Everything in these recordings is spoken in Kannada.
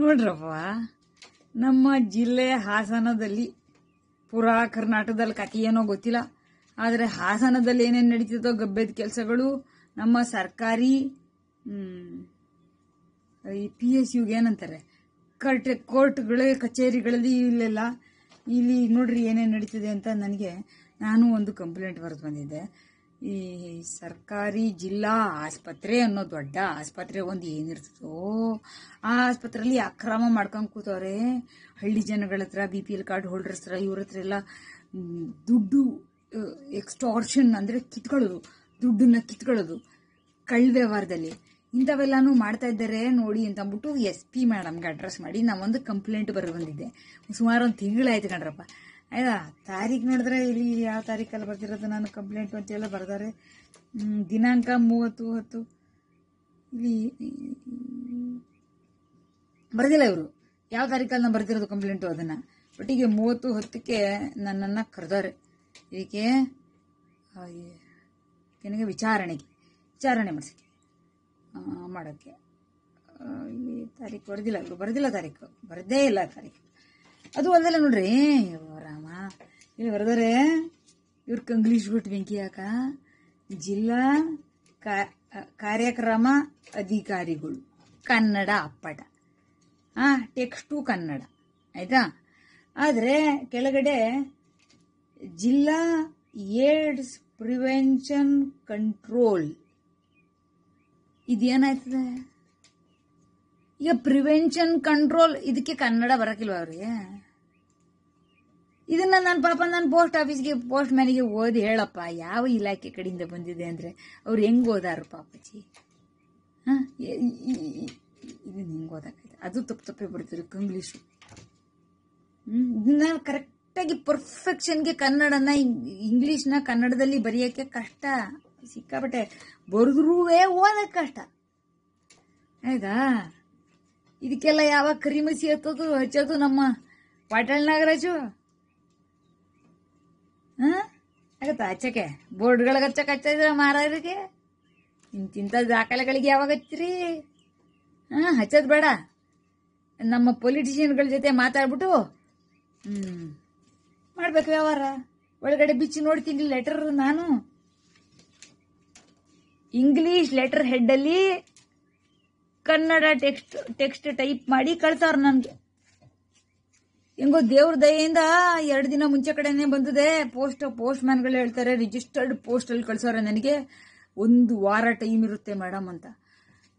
ನೋಡ್ರಪ್ಪ ನಮ್ಮ ಜಿಲ್ಲೆ ಹಾಸನದಲ್ಲಿ ಪುರಾ ಕರ್ನಾಟಕದಲ್ಲಿ ಕಥೆ ಏನೋ ಗೊತ್ತಿಲ್ಲ ಆದರೆ ಹಾಸನದಲ್ಲಿ ಏನೇನು ನಡೀತಿದೋ ಗಬ್ಬೆದ ಕೆಲಸಗಳು ನಮ್ಮ ಸರ್ಕಾರಿ ಈ ಪಿ ಎಸ್ ಯುಗೆ ಏನಂತಾರೆ ಕರ್ಟ್ ಕೋರ್ಟ್ಗಳ ಕಚೇರಿಗಳಲ್ಲಿ ಇಲ್ಲೆಲ್ಲ ಇಲ್ಲಿ ನೋಡ್ರಿ ಏನೇನು ನಡೀತಿದೆ ಅಂತ ನನಗೆ ನಾನು ಒಂದು ಕಂಪ್ಲೇಂಟ್ ಬರೆದು ಬಂದಿದ್ದೆ ಈ ಸರ್ಕಾರಿ ಜಿಲ್ಲಾ ಆಸ್ಪತ್ರೆ ಅನ್ನೋ ದೊಡ್ಡ ಆಸ್ಪತ್ರೆ ಒಂದು ಏನಿರ್ತದೋ ಆ ಆಸ್ಪತ್ರೆಯಲ್ಲಿ ಅಕ್ರಮ ಮಾಡ್ಕೊಂಡು ಕೂತವ್ರೆ ಹಳ್ಳಿ ಜನಗಳ ಹತ್ರ B P L card holders ಹತ್ರ ಇವ್ರ ಹತ್ರ ಎಲ್ಲ ದುಡ್ಡು ಎಕ್ಸ್ಟಾರ್ಷನ್ ಅಂದರೆ ಕಿತ್ಕೊಳ್ಳೋದು ದುಡ್ಡನ್ನ ಕಿತ್ಕೊಳ್ಳೋದು ಕಳ್ಳ ವ್ಯವಹಾರದಲ್ಲಿ ಇಂಥವೆಲ್ಲನೂ ಮಾಡ್ತಾ ಇದ್ದಾರೆ ನೋಡಿ ಅಂತ ಅಂದ್ಬಿಟ್ಟು ಎಸ್ ಪಿ ಮೇಡಮ್ಗೆ ಅಡ್ರೆಸ್ ಮಾಡಿ ನಾವೊಂದು ಕಂಪ್ಲೇಂಟ್ ಬರ್ಬಂದಿದ್ದೆ ಬಂದಿದ್ದೆ ಸುಮಾರು ಒಂದು ತಿಂಗಳಾಯ್ತು ಕಣ್ರಪ್ಪ ಆಯ್ತಾ ತಾರೀಕು ನೋಡಿದ್ರೆ ಇಲ್ಲಿ ಯಾವ ತಾರೀಕಲ್ಲಿ ಬರ್ತಿರೋದು ನಾನು ಕಂಪ್ಲೇಂಟು ಅಂತೆಲ್ಲ ಬರ್ದಾರೆ ದಿನಾಂಕ ಮೂವತ್ತು ಹತ್ತು ಇಲ್ಲಿ ಬರೆದಿಲ್ಲ ಇವರು ಯಾವ ತಾರೀಕಲ್ಲಿ ನಾನು ಬರ್ತಿರೋದು ಕಂಪ್ಲೇಂಟು ಅದನ್ನು ಒಟ್ಟಿಗೆ ಮೂವತ್ತು ಹತ್ತಕ್ಕೆ ನನ್ನನ್ನು ಕರೆದವ್ರೆ ಇದಕ್ಕೆ ನನಗೆ ವಿಚಾರಣೆಗೆ ವಿಚಾರಣೆ ಮಾಡಿಸಕ್ಕೆ ಮಾಡೋಕ್ಕೆ ಇಲ್ಲಿ ತಾರೀಕು ಬರೆದಿಲ್ಲ ಇವರು ಬರೆದಿಲ್ಲ ತಾರೀಕು ಬರದೇ ಇಲ್ಲ ತಾರೀಕು ಅದು ಅಲ್ಲದಲ್ಲ ನೋಡ್ರಿ ಇಲ್ಲಿ ಬರೆದರೆ ಇವ್ರ ಬಿಟ್ಟು ಬೆಂಕಿ ಹಾಕ ಜಿಲ್ಲಾ ಕಾರ್ಯಕ್ರಮ ಅಧಿಕಾರಿಗಳು ಕನ್ನಡ ಅಪ್ಪಟ ಟೆಕ್ಸ್ಟ್ ಟೆಕ್ಸ್ಟು ಕನ್ನಡ ಆಯ್ತಾ ಆದರೆ ಕೆಳಗಡೆ ಜಿಲ್ಲಾ ಏಡ್ಸ್ ಪ್ರಿವೆನ್ಷನ್ ಕಂಟ್ರೋಲ್ ಇದೇನಾಯ್ತದೆ ಈಗ ಪ್ರಿವೆನ್ಷನ್ ಕಂಟ್ರೋಲ್ ಇದಕ್ಕೆ ಕನ್ನಡ ಬರಕಿಲ್ವಾ ಅವ್ರಿಗೆ ಇದನ್ನ ನಾನು ಪಾಪ ನಾನು ಪೋಸ್ಟ್ ಆಫೀಸ್ಗೆ ಪೋಸ್ಟ್ ಮ್ಯಾನಿಗೆ ಓದಿ ಹೇಳಪ್ಪ ಯಾವ ಇಲಾಖೆ ಕಡೆಯಿಂದ ಬಂದಿದೆ ಅಂದರೆ ಅವ್ರು ಹೆಂಗೆ ಓದಾರು ಪಾಪಜಿ ಹಾಂ ಇದನ್ನ ಹಿಂಗೆ ಅದು ತಪ್ಪು ತಪ್ಪೇ ಬರ್ತಿರುತ್ತೆ ಇಂಗ್ಲೀಷು ಇದನ್ನ ಕರೆಕ್ಟಾಗಿ ಪರ್ಫೆಕ್ಷನ್ಗೆ ಕನ್ನಡನ ಇಂಗ್ಲೀಷ್ನ ಕನ್ನಡದಲ್ಲಿ ಬರೆಯೋಕ್ಕೆ ಕಷ್ಟ ಸಿಕ್ಕಾಬಟ್ಟೆ ಬರೆದ್ರೂ ಓದಕ್ಕೆ ಕಷ್ಟ ಆಯ್ತಾ ಇದಕ್ಕೆಲ್ಲ ಯಾವಾಗ ಕರಿಮಸಿ ಹತ್ತೋದು ಹಚ್ಚೋದು ನಮ್ಮ ಪಾಟಾಳ್ ನಾಗರಾಜು ಹಾಂ ಆಗತ್ತಾ ಹಚ್ಚಕ್ಕೆ ಬೋರ್ಡ್ಗಳಿಗೆ ಹಚ್ಚಕ್ಕೆ ಹಚ್ಚಿದ್ರೆ ಮಾರಾಯರಿಗೆ ಇಂತಿಂಥ ದಾಖಲೆಗಳಿಗೆ ಯಾವಾಗ ಹಚ್ಚಿರಿ ಹಾಂ ಹಚ್ಚೋದು ಬೇಡ ನಮ್ಮ ಪೊಲಿಟಿಷಿಯನ್ಗಳ ಜೊತೆ ಮಾತಾಡ್ಬಿಟ್ಟು ಹ್ಮ್ ಮಾಡ್ಬೇಕು ವ್ಯವಹಾರ ಒಳಗಡೆ ಬಿಚ್ಚಿ ನೋಡ್ತೀನಿ ಲೆಟರ್ ನಾನು ಇಂಗ್ಲೀಷ್ ಲೆಟರ್ ಹೆಡ್ಡಲ್ಲಿ ಕನ್ನಡ ಟೆಕ್ಸ್ಟ್ ಟೆಕ್ಸ್ಟ್ ಟೈಪ್ ಮಾಡಿ ಕಳ್ಸವ್ರ ನನಗೆ ಹೆಂಗೋ ದೇವ್ರ ದಯೆಯಿಂದ ಎರಡು ದಿನ ಮುಂಚೆ ಕಡೆನೇ ಬಂದಿದೆ ಪೋಸ್ಟ್ ಪೋಸ್ಟ್ ಮ್ಯಾನ್ಗಳು ಹೇಳ್ತಾರೆ ರಿಜಿಸ್ಟರ್ಡ್ ಪೋಸ್ಟಲ್ಲಿ ಕಳ್ಸೋರೆ ನನಗೆ ಒಂದು ವಾರ ಟೈಮ್ ಇರುತ್ತೆ ಮೇಡಮ್ ಅಂತ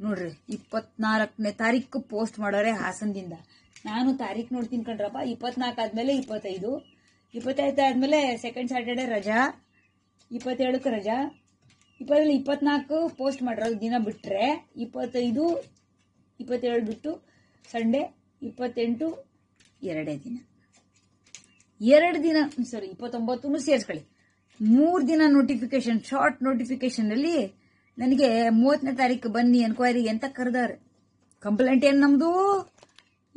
ನೋಡ್ರಿ ಇಪ್ಪತ್ನಾಲ್ಕನೇ ತಾರೀಕು ಪೋಸ್ಟ್ ಮಾಡೋರೆ ಹಾಸನದಿಂದ ನಾನು ತಾರೀಕು ನೋಡ್ತೀನಿ ಕಣ್ರಪ್ಪ ಇಪ್ಪತ್ನಾಲ್ಕು ಆದಮೇಲೆ ಇಪ್ಪತ್ತೈದು ಇಪ್ಪತ್ತೈದು ಆದ್ಮೇಲೆ ಸೆಕೆಂಡ್ ಸ್ಯಾಟರ್ಡೆ ರಜಾ ಇಪ್ಪತ್ತೇಳಕ್ಕೆ ರಜಾ ಇಪ್ಪತ್ತೇಳು ಇಪ್ಪತ್ನಾಲ್ಕು ಪೋಸ್ಟ್ ಮಾಡಿರೋ ದಿನ ಬಿಟ್ಟರೆ ಇಪ್ಪತ್ತೈದು ಇಪ್ಪತ್ತೇಳು ಬಿಟ್ಟು ಸಂಡೇ ಇಪ್ಪತ್ತೆಂಟು ಎರಡೇ ದಿನ ಎರಡು ದಿನ ಸಾರಿ ಇಪ್ಪತ್ತೊಂಬತ್ತು ಸೇರಿಸ್ಕೊಳ್ಳಿ ಮೂರು ದಿನ ನೋಟಿಫಿಕೇಶನ್ ಶಾರ್ಟ್ ನೋಟಿಫಿಕೇಶನ್ ಅಲ್ಲಿ ನನಗೆ ಮೂವತ್ತನೇ ತಾರೀಕು ಬನ್ನಿ ಎನ್ಕ್ವೈರಿ ಅಂತ ಕರೆದಾರೆ ಕಂಪ್ಲೇಂಟ್ ಏನು ನಮ್ದು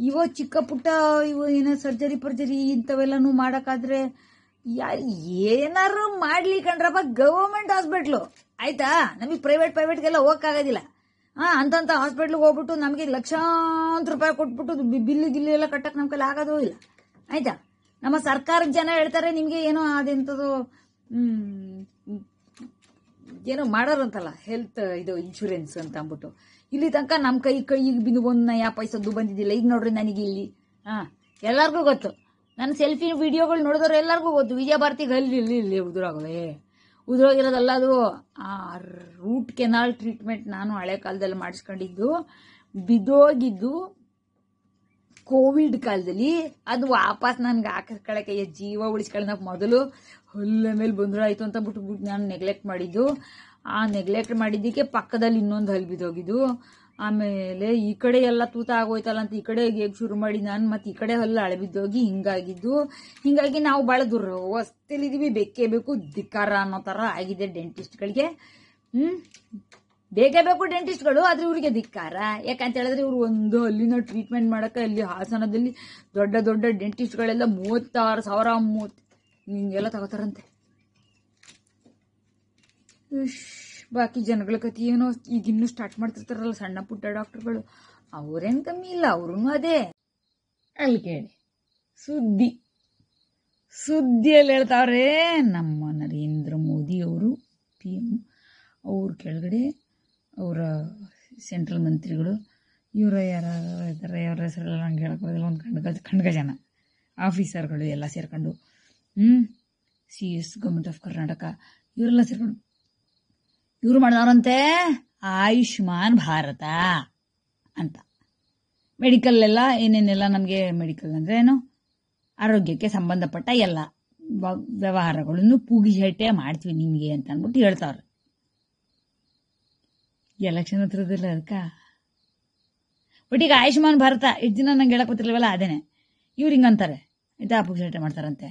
ಇವ ಚಿಕ್ಕ ಪುಟ್ಟ ಇವ ಏನೋ ಸರ್ಜರಿ ಪರ್ಜರಿ ಇಂಥವೆಲ್ಲನೂ ಮಾಡೋಕ್ಕಾದ್ರೆ ಯಾರು ಏನಾರು ಮಾಡ್ಲಿ ಕಂಡ್ರಪ್ಪ ಗವರ್ಮೆಂಟ್ ಹಾಸ್ಪಿಟ್ಲು ಆಯ್ತಾ ನಮಗೆ ಪ್ರೈವೇಟ್ ಪ್ರೈವೇಟ್ಗೆಲ್ಲ ಹೋಗಕ್ಕಾಗೋದಿಲ್ಲ ಅಂತಂತ ಹಾಸ್ಪಿಟ್ಲಿಗೆ ಹೋಗ್ಬಿಟ್ಟು ನಮಗೆ ಲಕ್ಷಾಂತರ ರೂಪಾಯಿ ಕೊಟ್ಬಿಟ್ಟು ಬಿಲ್ ಗಿಲ್ಲು ಎಲ್ಲ ಕಟ್ಟಕ್ಕೆ ನಮ್ಮ ಕೈಲಿ ಆಗೋದೂ ಇಲ್ಲ ಆಯ್ತಾ ನಮ್ಮ ಸರ್ಕಾರದ ಜನ ಹೇಳ್ತಾರೆ ನಿಮಗೆ ಏನೋ ಅದೆಂಥದ್ದು ಏನೋ ಮಾಡೋರಂತಲ್ಲ ಹೆಲ್ತ್ ಇದು ಇನ್ಶೂರೆನ್ಸ್ ಅಂತ ಅಂದ್ಬಿಟ್ಟು ಇಲ್ಲಿ ತನಕ ನಮ್ಮ ಕೈ ಕೈ ಈಗ ಬಿಂದು ಒಂದು ಯಾವ ಪೈಸದ್ದು ಬಂದಿದ್ದಿಲ್ಲ ಈಗ ನೋಡ್ರಿ ನನಗೆ ಇಲ್ಲಿ ಹಾಂ ಎಲ್ಲರಿಗೂ ಗೊತ್ತು ನನ್ನ ಸೆಲ್ಫಿ ವಿಡಿಯೋಗಳು ನೋಡಿದ್ರೆ ಎಲ್ಲರಿಗೂ ಗೊತ್ತು ವಿಜಯ ಭಾರತಿಗೆ ಅಲ್ಲಿ ಇಲ್ಲಿ ಇಲ್ಲಿ ಉದುರಾಗವೆ ಉದುರೋಗಿರೋದಲ್ಲ ಅದು ಆ ರೂಟ್ ಕೆನಾಲ್ ಟ್ರೀಟ್ಮೆಂಟ್ ನಾನು ಹಳೆ ಕಾಲದಲ್ಲಿ ಮಾಡಿಸ್ಕೊಂಡಿದ್ದು ಬಿದ್ದೋಗಿದ್ದು ಕೋವಿಡ್ ಕಾಲದಲ್ಲಿ ಅದು ವಾಪಸ್ ನನ್ಗೆ ಹಾಕಿಸ್ಕೊಳ್ಳೋಕೆ ಜೀವ ಉಳಿಸ್ಕೊಳ್ಳೋಣ ಮೊದಲು ಹುಲ್ಲ ಮೇಲೆ ಬಂದ್ರೆ ಅಂತ ಬಿಟ್ಟು ನಾನು ನೆಗ್ಲೆಕ್ಟ್ ಮಾಡಿದ್ದು ಆ ನೆಗ್ಲೆಕ್ಟ್ ಮಾಡಿದ್ದಕ್ಕೆ ಪಕ್ಕದಲ್ಲಿ ಇನ್ನೊಂದು ಹಲ್ಲಿ ಬಿದ್ದೋಗಿದ್ದು ಆಮೇಲೆ ಈ ಕಡೆ ಎಲ್ಲ ತೂತ ಆಗೋಯ್ತಲ್ಲ ಅಂತ ಈ ಕಡೆ ಹೇಗೆ ಶುರು ಮಾಡಿ ನಾನು ಮತ್ತೆ ಈ ಕಡೆ ಹಲ್ಲ ಅಳಬಿದ್ದೋಗಿ ಹಿಂಗಾಗಿದ್ದು ಹಿಂಗಾಗಿ ನಾವು ಭಾಳ ದೂರ ಬೇಕೇ ಬೇಕು ಧಿಕ್ಕಾರ ಅನ್ನೋ ಥರ ಆಗಿದೆ ಡೆಂಟಿಸ್ಟ್ಗಳಿಗೆ ಹ್ಮ್ ಬೇಕೇ ಬೇಕು ಡೆಂಟಿಸ್ಟ್ಗಳು ಆದ್ರೆ ಇವರಿಗೆ ಧಿಕ್ಕಾರ ಯಾಕಂತ ಹೇಳಿದ್ರೆ ಇವರು ಒಂದು ಅಲ್ಲಿನ ಟ್ರೀಟ್ಮೆಂಟ್ ಮಾಡಕ್ಕೆ ಅಲ್ಲಿ ಹಾಸನದಲ್ಲಿ ದೊಡ್ಡ ದೊಡ್ಡ ಡೆಂಟಿಸ್ಟ್ಗಳೆಲ್ಲ ಮೂವತ್ತಾರು ಸಾವಿರ ಮೂವತ್ತು ಹಿಂಗೆಲ್ಲ ತಗೋತಾರಂತೆ ಬಾಕಿ ಜನಗಳ ಕತೆ ಏನೋ ಈಗ ಇನ್ನೂ ಸ್ಟಾರ್ಟ್ ಮಾಡ್ತಿರ್ತಾರಲ್ಲ ಸಣ್ಣ ಪುಟ್ಟ ಡಾಕ್ಟರ್ಗಳು ಅವ್ರೇನು ಕಮ್ಮಿ ಇಲ್ಲ ಅವ್ರೂ ಅದೇ ಅಲ್ಲಿ ಕೇಳಿ ಸುದ್ದಿ ಸುದ್ದಿಯಲ್ಲಿ ಹೇಳ್ತಾವ್ರೆ ನಮ್ಮ ನರೇಂದ್ರ ಮೋದಿ ಅವರು ಪಿ ಎಮ್ ಅವ್ರ ಕೆಳಗಡೆ ಅವರ ಸೆಂಟ್ರಲ್ ಮಂತ್ರಿಗಳು ಇವರ ಯಾರ ಇದ್ದಾರೆ ಯಾರ ಹೆಸರೆಲ್ಲ ನಂಗೆ ಹೇಳಕ್ಕೋದಿಲ್ಲ ಒಂದು ಖಂಡಗ ಖಂಡಗ ಜನ ಆಫೀಸರ್ಗಳು ಎಲ್ಲ ಸೇರ್ಕೊಂಡು ಹ್ಞೂ C S government of Karnataka ಇವರೆಲ್ಲ ಸೇರ್ಕೊಂಡು ಇವರು ಮಾಡಿದವರಂತೆ ಆಯುಷ್ಮಾನ್ ಭಾರತ ಅಂತ ಮೆಡಿಕಲ್ ಎಲ್ಲ ಏನೇನೆಲ್ಲ ನಮಗೆ ಮೆಡಿಕಲ್ ಅಂದ್ರೆ ಏನು ಆರೋಗ್ಯಕ್ಕೆ ಸಂಬಂಧಪಟ್ಟ ಎಲ್ಲ ವ್ಯವಹಾರಗಳನ್ನು ಪೂಗಿಹೆಟ್ಟೆ ಮಾಡ್ತೀವಿ ನಿಮಗೆ ಅಂತ ಅಂದ್ಬಿಟ್ಟು ಹೇಳ್ತಾವ್ರೆ ಎಲೆಕ್ಷನ್ ಹತ್ರದಿಲ್ಲ ಅದಕ್ಕ ಬಟ್ ಈಗ ಆಯುಷ್ಮಾನ್ ಭಾರತ ಎಷ್ಟು ದಿನ ನಂಗೆ ಹೇಳಕ್ ಗೊತ್ತಿರಲಿಲ್ಲ ಅದೇನೆ ಇವ್ರು ಹಿಂಗಂತಾರೆ ಆಯ್ತಾ ಪೂಗಿಹೆಟ್ಟೆ ಮಾಡ್ತಾರಂತೆ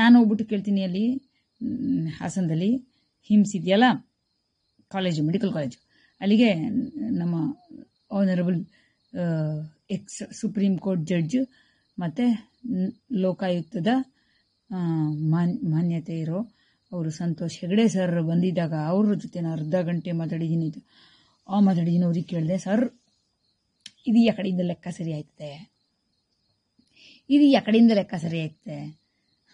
ನಾನು ಹೋಗ್ಬಿಟ್ಟು ಕೇಳ್ತೀನಿ ಅಲ್ಲಿ ಹಾಸನದಲ್ಲಿ ಹಿಂಸಿದ್ಯಲ್ಲ ಕಾಲೇಜು ಮೆಡಿಕಲ್ ಕಾಲೇಜು ಅಲ್ಲಿಗೆ ನಮ್ಮ honourable ex supreme court judge ಮತ್ತು ಲೋಕಾಯುಕ್ತದ ಮಾನ್ ಮಾನ್ಯತೆ ಇರೋ ಅವರು ಸಂತೋಷ್ ಹೆಗಡೆ ಸರ್ ಬಂದಿದ್ದಾಗ ಅವ್ರ ಜೊತೆ ನಾನು ಅರ್ಧ ಗಂಟೆ ಮಾತಾಡಿದ್ದೀನಿ ಆ ಮಾತಾಡಿದ್ದೀನಿ ಅವ್ರಿಗೆ ಕೇಳಿದೆ ಸರ್ ಇದು ಯಾ ಕಡೆಯಿಂದ ಲೆಕ್ಕ ಸರಿ ಆಯ್ತದೆ ಇದು ಯಾ ಕಡೆಯಿಂದ ಲೆಕ್ಕ ಸರಿ ಆಯ್ತದೆ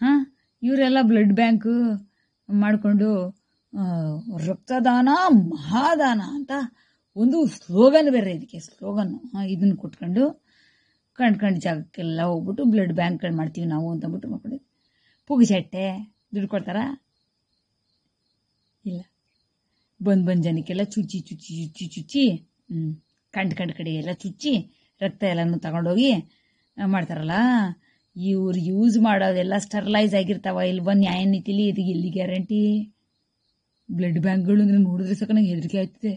ಹಾಂ ಇವರೆಲ್ಲ ಬ್ಲಡ್ ಬ್ಯಾಂಕು ಮಾಡಿಕೊಂಡು ರಕ್ತದಾನ ಮಹಾದಾನ ಅಂತ ಒಂದು ಸ್ಲೋಗನ್ ಬೇರೆ ಇದಕ್ಕೆ ಸ್ಲೋಗನ್ ಇದನ್ನು ಕೊಟ್ಕೊಂಡು ಕಂಡು ಜಾಗಕ್ಕೆಲ್ಲ ಹೋಗ್ಬಿಟ್ಟು ಬ್ಲಡ್ ಬ್ಯಾಂಕ್ಗಳು ಮಾಡ್ತೀವಿ ನಾವು ಅಂತ ಅಂದ್ಬಿಟ್ಟು ಮಾಡ್ಕೊಂಡು ಪುಗಿಸಟ್ಟೆ ದುಡ್ಡು ಕೊಡ್ತಾರ ಇಲ್ಲ ಬಂದು ಬಂದು ಜನಕ್ಕೆಲ್ಲ ಚುಚ್ಚಿ ಚುಚ್ಚಿ ಚುಚ್ಚಿ ಚುಚ್ಚಿ ಹ್ಞೂ ಕಂಡು ಕಂಡು ಕಡೆ ಎಲ್ಲ ಚುಚ್ಚಿ ರಕ್ತ ಎಲ್ಲನೂ ತಗೊಂಡೋಗಿ ಮಾಡ್ತಾರಲ್ಲ ಇವ್ರು ಯೂಸ್ ಮಾಡೋದೆಲ್ಲ ಸ್ಟರ್ಲೈಸ್ ಆಗಿರ್ತಾವ ಇಲ್ಲಿ ಬಂದು ನ್ಯಾಯ ನೀತಿಲಿ ಇದಕ್ಕೆ ಎಲ್ಲಿ ಗ್ಯಾರಂಟಿ ಬ್ಲಡ್ ಬ್ಯಾಂಕ್ಗಳು ಅಂದ್ರೆ ನೋಡಿದ್ರೆ ಸಾಕು ನಂಗೆ ಹೆದರಿಕೆ ಆಯ್ತದೆ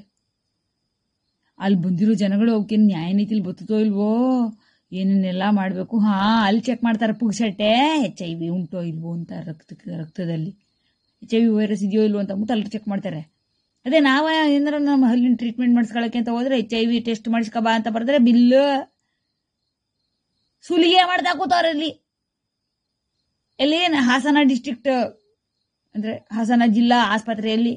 ಅಲ್ಲಿ ಬಂದಿರೋ ಜನಗಳು ಅವಕ್ಕೆ ನ್ಯಾಯ ನೀತಿಲಿ ಬತ್ತೋ ಇಲ್ವೋ ಏನೇನೆಲ್ಲ ಮಾಡಬೇಕು ಹಾಂ ಅಲ್ಲಿ ಚೆಕ್ ಮಾಡ್ತಾರೆ ಪುಗ್ಸಟ್ಟೆ ಎಚ್ ಐ ವಿ ಉಂಟೋ ಇಲ್ವೋ ಅಂತ ರಕ್ತ ರಕ್ತದಲ್ಲಿ ಎಚ್ ಐ ವಿ ವೈರಸ್ ಇದೆಯೋ ಇಲ್ವೋ ಅಂತ ಅಂದ್ಬಿಟ್ಟು ಅಲ್ಲಿ ಚೆಕ್ ಮಾಡ್ತಾರೆ ಅದೇ ನಾವು ಏನಾರ ನಮ್ಮ ಹಲ್ಲಿನ ಟ್ರೀಟ್ಮೆಂಟ್ ಮಾಡಿಸ್ಕೊಳ್ಳೋಕೆ ಅಂತ ಹೋದ್ರೆ ಎಚ್ ಐ ವಿ ಟೆಸ್ಟ್ ಬಾ ಅಂತ ಬರೆದ್ರೆ ಬಿಲ್ಲು ಸುಲಿಗೆ ಮಾಡ್ತಾ ಕೂತವ್ರಲ್ಲಿ ಎಲ್ಲಿ ಹಾಸನ ಡಿಸ್ಟ್ರಿಕ್ಟ್ ಅಂದರೆ ಹಾಸನ ಜಿಲ್ಲಾ ಆಸ್ಪತ್ರೆಯಲ್ಲಿ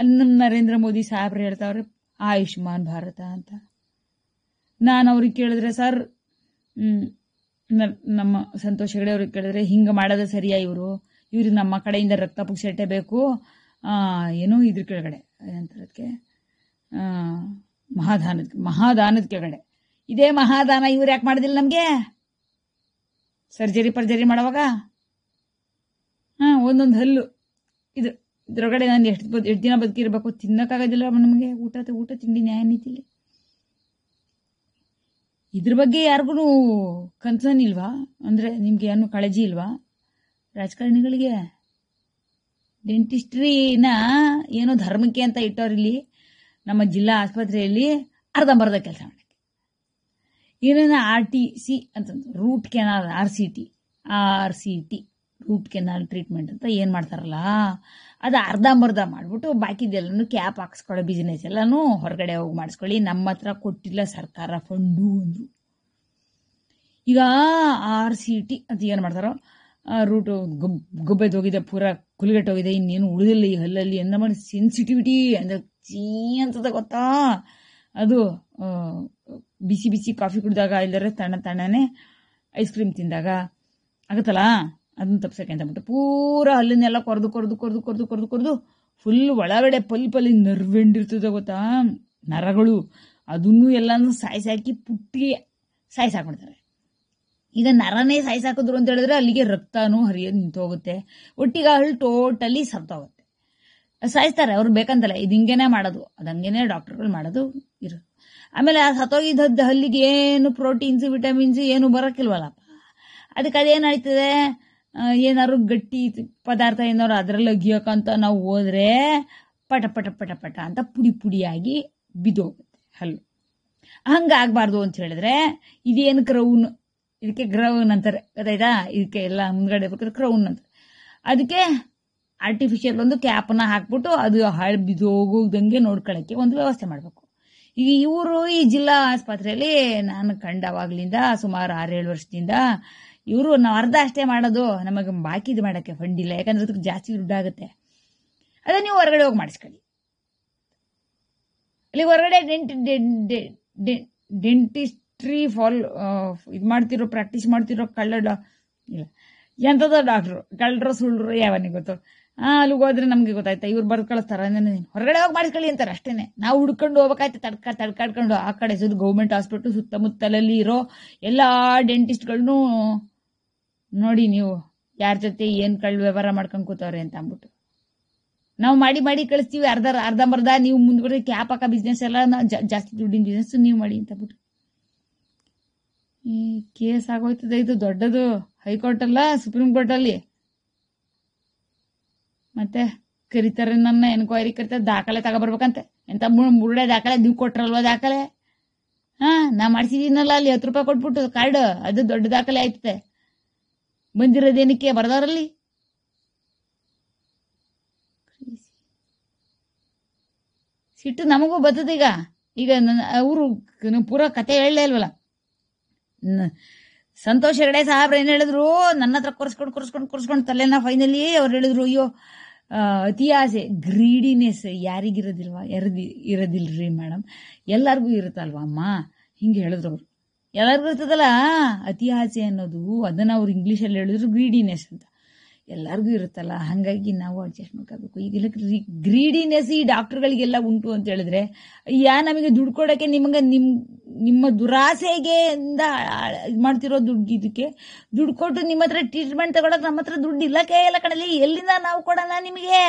ಅಲ್ಲಿ ನಮ್ಮ ನರೇಂದ್ರ ಮೋದಿ ಸಾಹೇಬ್ರು ಹೇಳ್ತಾವ್ರೆ ಆಯುಷ್ಮಾನ್ ಭಾರತ ಅಂತ ನಾನು ಅವ್ರಿಗೆ ಕೇಳಿದ್ರೆ ಸರ್ ನಮ್ಮ ಸಂತೋಷ್ ಹೆಗಡೆ ಅವ್ರಿಗೆ ಕೇಳಿದ್ರೆ ಹಿಂಗೆ ಮಾಡೋದು ಸರಿಯಾ ಇವರು ಇವ್ರಿಗೆ ನಮ್ಮ ಕಡೆಯಿಂದ ರಕ್ತ ಪುಕ್ಸೆಟ್ಟೆ ಬೇಕು ಏನೋ ಇದ್ರ ಕೆಳಗಡೆ ಏನಂತಾರದಕ್ಕೆ ಮಹಾದಾನದ ಮಹಾದಾನದ ಕೆಳಗಡೆ ಇದೇ ಮಹಾದಾನ ಇವ್ರು ಯಾಕೆ ಮಾಡೋದಿಲ್ಲ ನಮಗೆ ಸರ್ಜರಿ ಪರ್ಜರಿ ಮಾಡುವಾಗ ಹಾಂ ಒಂದೊಂದು ಹಲ್ಲು ಇದು ಇದ್ರೊಳಗಡೆ ನಾನು ಎಷ್ಟು ಬದ್ ಎಷ್ಟು ದಿನ ಬದುಕಿರ್ಬೇಕು ತಿನ್ನೋಕ್ಕಾಗೋದಿಲ್ಲ ನಮಗೆ ಊಟ ಊಟ ತಿಂಡಿ ನ್ಯಾಯ ನೀತಿಲಿ ಇದ್ರ ಬಗ್ಗೆ ಯಾರಿಗೂ ಕನ್ಸರ್ನ್ ಇಲ್ವಾ ಅಂದರೆ ನಿಮಗೆ ಏನು ಕಾಳಜಿ ಇಲ್ವಾ ರಾಜಕಾರಣಿಗಳಿಗೆ ಡೆಂಟಿಸ್ಟ್ರಿನ ಏನೋ ಧರ್ಮಕ್ಕೆ ಅಂತ ಇಟ್ಟವ್ರಿಲ್ಲಿ ನಮ್ಮ ಜಿಲ್ಲಾ ಆಸ್ಪತ್ರೆಯಲ್ಲಿ ಅರ್ಧಂಬರ್ಧ ಕೆಲಸ ಮಾಡೋಕ್ಕೆ ಏನೇನು ಆರ್ ಟಿ ಸಿ ಅಂತಂದು root canal R C T R C T root canal treatment ಅಂತ ಏನು ಮಾಡ್ತಾರಲ್ಲ ಅದು ಅರ್ಧಂಬರ್ಧ ಮಾಡಿಬಿಟ್ಟು ಬಾಕಿದೆಲ್ಲನೂ ಕ್ಯಾಪ್ ಹಾಕ್ಸ್ಕೊಳ್ಳೋ ಬಿಸಿನೆಸ್ ಎಲ್ಲನೂ ಹೊರಗಡೆ ಹೋಗಿ ಮಾಡಿಸ್ಕೊಳ್ಳಿ ನಮ್ಮ ಹತ್ರ ಕೊಟ್ಟಿಲ್ಲ ಸರ್ಕಾರ ಫಂಡು ಅಂದರು ಈಗ ಆರ್ ಸಿ ಟಿ ಅಂತ ಏನು ಮಾಡ್ತಾರೋ ರೂಟು ಗುಬ್ಬೆದ್ ಗೊಬ್ಬೆದೋಗಿದೆ ಪೂರ ಹೋಗಿದೆ ಇನ್ನೇನು ಉಳಿದಿಲ್ಲ ಈ ಹಲ್ಲಲ್ಲಿ ಎಂದ ಮಾಡಿ ಸೆನ್ಸಿಟಿವಿಟಿ ಅಂದ್ರೆ ಚೀ ಅಂತದ ಗೊತ್ತಾ ಅದು ಬಿಸಿ ಬಿಸಿ ಕಾಫಿ ಕುಡಿದಾಗ ಇಲ್ಲದ್ರೆ ತಣ್ಣ ತಣ್ಣನೆ ಐಸ್ ಕ್ರೀಮ್ ತಿಂದಾಗ ಆಗತ್ತಲ್ಲ ಅದನ್ನ ತಪ್ಸಕ್ಕೆ ಅಂತ ಬಿಟ್ಟು ಪೂರ ಹಲ್ಲನ್ನೆಲ್ಲ ಕೊರದು ಕೊರದು ಕೊರೆದು ಕೊರೆದು ಕೊರದು ಕೊರೆದು ಫುಲ್ ಒಳಗಡೆ ಪಲ್ಲಿ ಪಲ್ಲಿ ನರ್ವೆಂಡಿರ್ತದೆ ಗೊತ್ತಾ ನರಗಳು ಅದನ್ನು ಎಲ್ಲಾನು ಸಾಯಿಸಾಕಿ ಪುಟ್ಟಿ ಸಾಯಿಸಾಕ್ಬಿಡ್ತಾರೆ ಈಗ ನರನೇ ಸಾಯಿಸಾಕಿದ್ರು ಅಂತ ಹೇಳಿದ್ರೆ ಅಲ್ಲಿಗೆ ರಕ್ತನೂ ಹರಿಯೋದು ನಿಂತೋಗುತ್ತೆ ಒಟ್ಟಿಗೆ ಹಳ್ಳಿ ಟೋಟಲಿ ಸತ್ತೋಗುತ್ತೆ ಸಾಯಿಸ್ತಾರೆ ಅವ್ರು ಬೇಕಂತಲ್ಲ ಇದು ಹಿಂಗೇನೆ ಮಾಡೋದು ಅದಂಗೇನೆ ಡಾಕ್ಟರ್ಗಳು ಮಾಡೋದು ಇರು ಆಮೇಲೆ ಆ ಸತ್ತೋಗಿದ್ದದ್ದು ಹಲ್ಲಿಗೆ ಏನು ಪ್ರೋಟೀನ್ಸ್ ವಿಟಮಿನ್ಸ್ ಏನು ಬರೋಕ್ಕಿಲ್ವಲ್ಲಪ್ಪ ಅದಕ್ಕೆ ಅದೇನಾಯ್ತದೆ ಏನಾದ್ರು ಗಟ್ಟಿ ಪದಾರ್ಥ ಏನಾದ್ರು ಅದರಲ್ಲಿ ಅಂತ ನಾವು ಹೋದ್ರೆ ಪಟ ಪಟ ಪಟ ಪಟ ಅಂತ ಪುಡಿ ಪುಡಿಯಾಗಿ ಬಿದ್ದೋಗುತ್ತೆ ಹಲ್ಲು ಹಂಗಾಗಬಾರ್ದು ಅಂತ ಹೇಳಿದ್ರೆ ಇದೇನು ಕ್ರೌನ್ ಇದಕ್ಕೆ ಗ್ರೌನ್ ಅಂತಾರೆ ಗೊತ್ತಾಯ್ತಾ ಇದಕ್ಕೆ ಎಲ್ಲ ಮುಂದ್ಗಡೆ ಬೇಕಾದ್ರೆ ಕ್ರೌನ್ ಅಂತ ಅದಕ್ಕೆ ಆರ್ಟಿಫಿಷಿಯಲ್ ಒಂದು ಕ್ಯಾಪನ್ನ ಹಾಕ್ಬಿಟ್ಟು ಅದು ಹಾಳು ಬಿದ್ದೋಗೋದಂಗೆ ನೋಡ್ಕೊಳ್ಳೋಕ್ಕೆ ಒಂದು ವ್ಯವಸ್ಥೆ ಮಾಡಬೇಕು ಈಗ ಇವರು ಈ ಜಿಲ್ಲಾ ಆಸ್ಪತ್ರೆಯಲ್ಲಿ ನಾನು ಕಂಡವಾಗ್ಲಿಂದ ಸುಮಾರು ಆರೇಳು ವರ್ಷದಿಂದ ಇವರು ನಾವು ಅರ್ಧ ಅಷ್ಟೇ ಮಾಡೋದು ನಮಗೆ ಇದು ಮಾಡೋಕ್ಕೆ ಫಂಡ್ ಇಲ್ಲ ಯಾಕಂದ್ರೆ ಅದಕ್ಕೆ ಜಾಸ್ತಿ ಆಗುತ್ತೆ ಅದೇ ನೀವು ಹೊರಗಡೆ ಹೋಗಿ ಮಾಡಿಸ್ಕೊಳ್ಳಿ ಅಲ್ಲಿ ಹೊರಗಡೆ ಡೆಂಟ್ ಡೆಂಟಿಸ್ಟ್ರಿ ಫಾಲ್ ಇದು ಮಾಡ್ತಿರೋ ಪ್ರಾಕ್ಟೀಸ್ ಮಾಡ್ತಿರೋ ಕಳ್ಳ ಇಲ್ಲ ಎಂಥದೋ ಡಾಕ್ಟ್ರು ಕಳ್ಳರು ಸುಳ್ಳರು ಯಾವನಿಗೆ ಗೊತ್ತು ಹಾಂ ಅಲ್ಲಿಗೆ ಹೋದ್ರೆ ನಮಗೆ ಗೊತ್ತಾಯ್ತಾ ಇವ್ರು ಬರ್ದು ಕಳಿಸ್ತಾರ ಹೊರಗಡೆ ಹೋಗಿ ಮಾಡಿಸ್ಕೊಳ್ಳಿ ಅಂತಾರೆ ಅಷ್ಟೇ ನಾವು ಹುಡ್ಕೊಂಡು ಹೋಗ್ಬೇಕಾಯ್ತು ತಡ್ಕ ತಡ್ಕಾಡ್ಕೊಂಡು ಆ ಕಡೆ ಸುದ್ದು ಗೌರ್ಮೆಂಟ್ ಹಾಸ್ಪಿಟ್ಲು ಸುತ್ತಮುತ್ತಲಲ್ಲಿ ಇರೋ ಎಲ್ಲ ಡೆಂಟಿಸ್ಟ್ಗಳನ್ನೂ ನೋಡಿ ನೀವು ಯಾರ ಜೊತೆ ಏನು ಕಳ್ ವ್ಯವಹಾರ ಮಾಡ್ಕೊಂಡು ಕೂತವ್ರೆ ಅಂತ ಅಂದ್ಬಿಟ್ಟು ನಾವು ಮಾಡಿ ಮಾಡಿ ಕಳಿಸ್ತೀವಿ ಅರ್ಧ ಅರ್ಧಂಬರ್ಧ ನೀವು ಮುಂದ್ಗಡೆ ಕ್ಯಾಪ್ ಹಾಕೋ ಬಿಸ್ನೆಸ್ ಎಲ್ಲ ಜಾಸ್ತಿ ದುಡ್ಡಿನ ಬಿಸ್ನೆಸ್ ನೀವು ಮಾಡಿ ಅಂತ ಬಿಟ್ಟು ಈ ಕೇಸ್ ಆಗೋಯ್ತದೆ ಇದು ದೊಡ್ಡದು ಹೈಕೋರ್ಟ್ ಅಲ್ಲ ಸುಪ್ರೀಂ ಕೋರ್ಟಲ್ಲಿ ಮತ್ತೆ ಕರಿತಾರೆ ನನ್ನ ಎನ್ಕ್ವೈರಿ ಕರಿತಾರೆ ದಾಖಲೆ ತಗೋಬರ್ಬೇಕಂತೆ ಎಂತ ಮುರುಡೆ ದಾಖಲೆ ನೀವು ಕೊಟ್ರಲ್ವ ದಾಖಲೆ ಹಾ ನಾ ಮಾಡಿಸಿದೀನಲ್ಲ ಅಲ್ಲಿ ಹತ್ತು ರೂಪಾಯಿ ಕೊಟ್ಬಿಟ್ಟು ಕಾರ್ಡ್ ಅದು ದೊಡ್ಡ ದಾಖಲೆ ಆಯ್ತದೆ ಬಂದಿರೋದೇನಕ್ಕೆ ಬರದಾರಲ್ಲಿ ಸಿಟ್ಟು ನಮಗೂ ಬರ್ತದೆ ಈಗ ಈಗ ಅವರು ಪೂರ ಕತೆ ಹೇಳಲೇ ಇಲ್ವಲ್ಲ ಸಂತೋಷ್ ಎರಡೇ ಸಾಹೇಬ್ರು ಏನು ಹೇಳಿದ್ರು ನನ್ನ ಹತ್ರ ಕೊರ್ಸ್ಕೊಂಡು ಕೊರ್ಸ್ಕೊಂಡು ಕೊರ್ಸ್ಕೊಂಡು ತಲೆನ ಫೈನಲಿ ಅವ್ರು ಹೇಳಿದ್ರು ಅಯ್ಯೋ ಅತಿ ಆಸೆ ಗ್ರೀಡಿನೆಸ್ ಯಾರಿಗಿರೋದಿಲ್ವಾ ಯಾರದಿ ಇರೋದಿಲ್ರಿ ಮೇಡಮ್ ಎಲ್ಲರಿಗೂ ಇರುತ್ತಲ್ವಾ ಅಮ್ಮ ಹಿಂಗೆ ಹೇಳಿದ್ರು ಅವರು ಎಲ್ಲರಿಗೂ ಇರ್ತದಲ್ಲ ಅತಿ ಆಸೆ ಅನ್ನೋದು ಅದನ್ನು ಅವ್ರು ಇಂಗ್ಲೀಷಲ್ಲಿ ಹೇಳಿದ್ರು ಗ್ರೀಡಿನೆಸ್ ಅಂತ ಎಲ್ಲರಿಗೂ ಇರುತ್ತಲ್ಲ ಹಾಗಾಗಿ ನಾವು ಅಡ್ಜಸ್ಟ್ ಮಾಡ್ಕೋಬೇಕು ಈಗೆಲ್ಲ ಗ್ರೀಡಿನೆಸ್ ಈ ಡಾಕ್ಟ್ರುಗಳಿಗೆಲ್ಲ ಉಂಟು ಅಂತ ಹೇಳಿದ್ರೆ ಯಾ ನಮಗೆ ದುಡ್ಡು ಕೊಡೋಕ್ಕೆ ನಿಮಗೆ ನಿಮ್ಮ ನಿಮ್ಮ ದುರಾಸೆಗೆ ಇಂದ ಮಾಡ್ತಿರೋ ದುಡ್ಡು ಇದಕ್ಕೆ ದುಡ್ಡು ಕೊಟ್ಟು ನಿಮ್ಮ ಹತ್ರ ಟ್ರೀಟ್ಮೆಂಟ್ ತಗೊಳಕ್ಕೆ ನಮ್ಮ ಹತ್ರ ದುಡ್ಡು ಇಲ್ಲ ಕೈ ಎಲ್ಲ ಎಲ್ಲಿಂದ ನಾವು ಕೊಡೋಣ ನಿಮಗೆ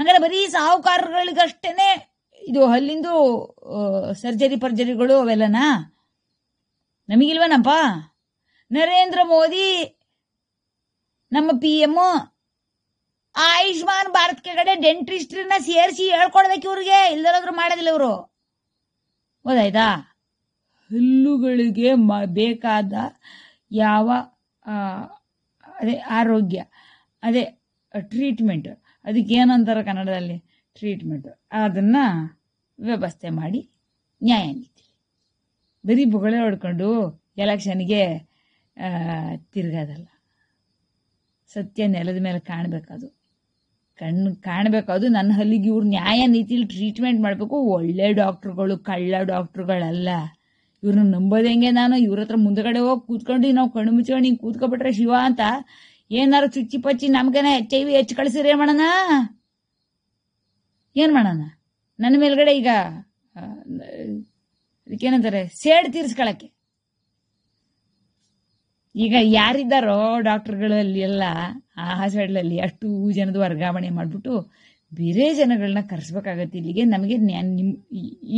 ಹಂಗಾರೆ ಬರೀ ಸಾಹುಕಾರಗಳಿಗಷ್ಟೇನೆ ಇದು ಅಲ್ಲಿಂದು ಸರ್ಜರಿ ಪರ್ಜರಿಗಳು ಅವೆಲ್ಲನಾ ನಮಗಿಲ್ವನಪ್ಪ ನರೇಂದ್ರ ಮೋದಿ ನಮ್ಮ ಪಿ ಎಮ್ ಆಯುಷ್ಮಾನ್ ಭಾರತ್ ಕೆಳಗಡೆ ಡೆಂಟಿಸ್ಟ್ರನ್ನ ಸೇರಿಸಿ ಹೇಳ್ಕೊಡ್ಬೇಕು ಇವ್ರಿಗೆ ಇಲ್ದಾದ್ರು ಮಾಡೋದಿಲ್ಲ ಇವರು ಹೋದಾಯ್ತಾ ಹಲ್ಲುಗಳಿಗೆ ಮ ಬೇಕಾದ ಯಾವ ಅದೇ ಆರೋಗ್ಯ ಅದೇ ಟ್ರೀಟ್ಮೆಂಟ್ ಅದಕ್ಕೆ ಏನಂತಾರೆ ಕನ್ನಡದಲ್ಲಿ ಟ್ರೀಟ್ಮೆಂಟು ಅದನ್ನು ವ್ಯವಸ್ಥೆ ಮಾಡಿ ನ್ಯಾಯ ನೀತಿ ಬರೀ ಬೊಗಳೆ ಹೊಡ್ಕೊಂಡು ಎಲೆಕ್ಷನ್ಗೆ ತಿರ್ಗೋದಲ್ಲ ಸತ್ಯ ನೆಲದ ಮೇಲೆ ಕಾಣಬೇಕದು ಕಣ್ಣು ಕಾಣಬೇಕಾದ್ರು ನನ್ನ ಹಲ್ಲಿಗೆ ಇವ್ರು ನ್ಯಾಯ ನೀತಿಲಿ ಟ್ರೀಟ್ಮೆಂಟ್ ಮಾಡಬೇಕು ಒಳ್ಳೆ ಡಾಕ್ಟ್ರುಗಳು ಕಳ್ಳ ಡಾಕ್ಟ್ರುಗಳಲ್ಲ ಇವ್ರನ್ನ ನಂಬೋದೆಂಗೆ ನಾನು ಇವ್ರ ಹತ್ರ ಮುಂದಗಡೆ ಹೋಗಿ ಕೂತ್ಕೊಂಡು ನಾವು ಕಣ್ಣು ಮುಚ್ಕೊಂಡು ಹಿಂಗೆ ಕೂತ್ಕೊಬಿಟ್ರೆ ಶಿವ ಅಂತ ಏನಾರು ಚುಚ್ಚಿ ಪಚ್ಚಿ ನಮ್ಗೇನೆ ಎಚ್ ಐ ವಿ ಹೆಚ್ಚು ಕಳಿಸಿದ್ರೆ ಮಾಡೋಣ ಏನು ಮಾಡೋಣ ನನ್ನ ಮೇಲ್ಗಡೆ ಈಗ ಇದಕ್ಕೇನಂತಾರೆ ಸೇಡ್ ತೀರ್ಸ್ಕೊಳಕ್ಕೆ ಈಗ ಯಾರಿದ್ದಾರೋ ಡಾಕ್ಟರ್ಗಳಲ್ಲಿ ಎಲ್ಲ ಆ ಹಾಸ್ಪಿಟ್ಲಲ್ಲಿ ಅಷ್ಟು ಜನದ ವರ್ಗಾವಣೆ ಮಾಡಿಬಿಟ್ಟು ಬೇರೆ ಜನಗಳನ್ನ ಕರೆಸ್ಬೇಕಾಗತ್ತೆ ಇಲ್ಲಿಗೆ ನಮಗೆ ನಿಮ್ಮ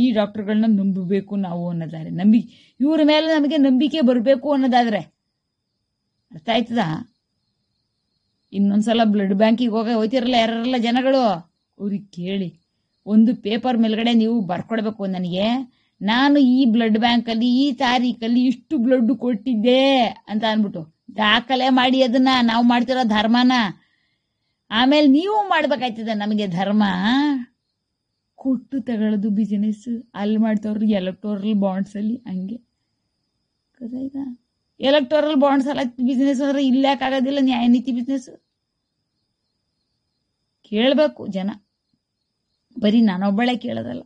ಈ ಡಾಕ್ಟರ್ಗಳನ್ನ ನಂಬಬೇಕು ನಾವು ಅನ್ನೋದಾದ್ರೆ ನಂಬಿ ಇವ್ರ ಮೇಲೆ ನಮಗೆ ನಂಬಿಕೆ ಬರಬೇಕು ಅನ್ನೋದಾದ್ರೆ ಅರ್ಥ ಆಯ್ತದ ಇನ್ನೊಂದ್ಸಲ ಬ್ಲಡ್ ಬ್ಯಾಂಕಿಗೆ ಹೋಗ ಹೋಯ್ತಿರಲ್ಲ ಯಾರಲ್ಲ ಜನಗಳು ಅವ್ರಿಗೆ ಕೇಳಿ ಒಂದು ಪೇಪರ್ ಮೇಲ್ಗಡೆ ನೀವು ಬರ್ಕೊಡ್ಬೇಕು ನನಗೆ ನಾನು ಈ ಬ್ಲಡ್ ಬ್ಯಾಂಕಲ್ಲಿ ಈ ತಾರೀಕಲ್ಲಿ ಇಷ್ಟು ಬ್ಲಡ್ ಕೊಟ್ಟಿದ್ದೆ ಅಂತ ಅಂದ್ಬಿಟ್ಟು ದಾಖಲೆ ಮಾಡಿ ಅದನ್ನ ನಾವು ಮಾಡ್ತಿರೋ ಧರ್ಮನ ಆಮೇಲೆ ನೀವು ಮಾಡ್ಬೇಕಾಯ್ತದ ನಮಗೆ ಧರ್ಮ ಕೊಟ್ಟು ತಗೊಳ್ಳೋದು ಬಿಸಿನೆಸ್ ಅಲ್ಲಿ ಮಾಡ್ತವ್ರು ಎಲೆಕ್ಟೋರಲ್ ಬಾಂಡ್ಸಲ್ಲಿ ಹಂಗೆ ಗೊತ್ತಾಯ್ತಾ ಎಲೆಕ್ಟೋರಲ್ ಬಾಂಡ್ಸ್ ಅಲ್ಲ ಬಿಸ್ನೆಸ್ ಅಂದ್ರೆ ಇಲ್ಲಾಕಾಗೋದಿಲ್ಲ ನ್ಯಾಯನೀತಿ ನ್ಯಾಯ ನೀತಿ ಬಿಸ್ನೆಸ್ ಕೇಳಬೇಕು ಜನ ಬರೀ ನಾನೊಬ್ಬಳೆ ಕೇಳೋದಲ್ಲ